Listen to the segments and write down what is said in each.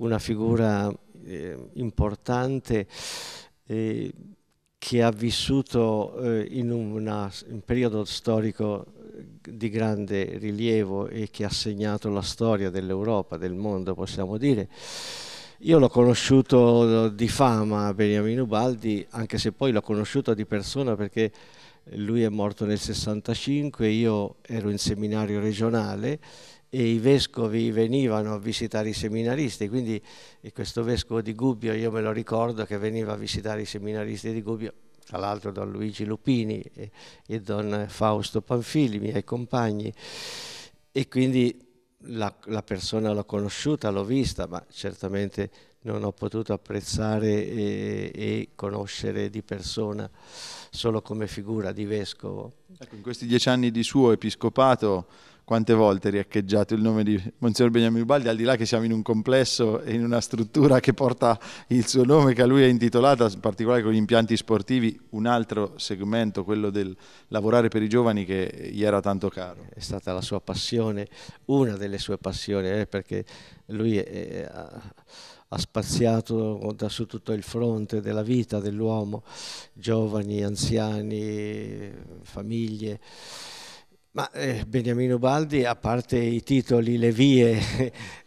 una figura eh, importante eh, che ha vissuto eh, in, una, in un periodo storico eh, di grande rilievo e che ha segnato la storia dell'Europa, del mondo possiamo dire. Io l'ho conosciuto eh, di fama Beniamino Baldi, anche se poi l'ho conosciuto di persona perché lui è morto nel 65, io ero in seminario regionale e i vescovi venivano a visitare i seminaristi, quindi questo vescovo di Gubbio, io me lo ricordo, che veniva a visitare i seminaristi di Gubbio, tra l'altro don Luigi Lupini e, e don Fausto Panfili, miei compagni, e quindi la, la persona l'ho conosciuta, l'ho vista, ma certamente non ho potuto apprezzare e, e, conoscere di persona solo come figura di vescovo. Ecco, in questi dieci anni di suo episcopato quante volte riaccheggiato il nome di Monsignor Beniamino Baldi, al di là che siamo in un complesso e in una struttura che porta il suo nome, che a lui è intitolata, in particolare con gli impianti sportivi, un altro segmento, quello del lavorare per i giovani che gli era tanto caro. È stata la sua passione, una delle sue passioni, eh, perché lui è, eh, ha, ha spaziato da su tutto il fronte della vita dell'uomo, giovani, anziani, famiglie ma eh, Beniamino Baldi, a parte i titoli, le vie,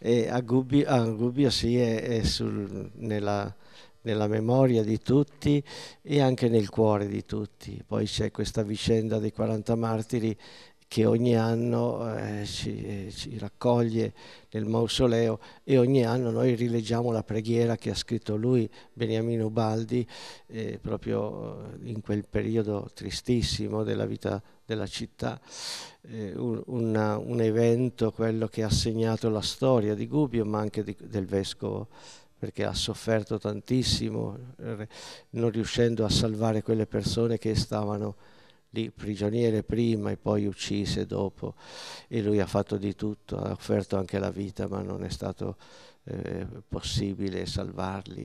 eh, a, Gubbio, a Gubbio sì, è, è sul, nella, nella, memoria di tutti e anche nel cuore di tutti. Poi c'è questa vicenda dei 40 martiri che ogni anno eh, ci, ci, eh, raccoglie nel mausoleo e ogni anno noi rileggiamo la preghiera che ha scritto lui, Beniamino Baldi, eh, proprio eh, in quel periodo tristissimo della vita della città, eh, un, una, un, evento, quello che ha segnato la storia di Gubbio ma anche di, del vescovo perché ha sofferto tantissimo eh, non riuscendo a salvare quelle persone che stavano lì prigioniere prima e poi uccise dopo e lui ha fatto di tutto, ha offerto anche la vita ma non è stato eh, possibile salvarli.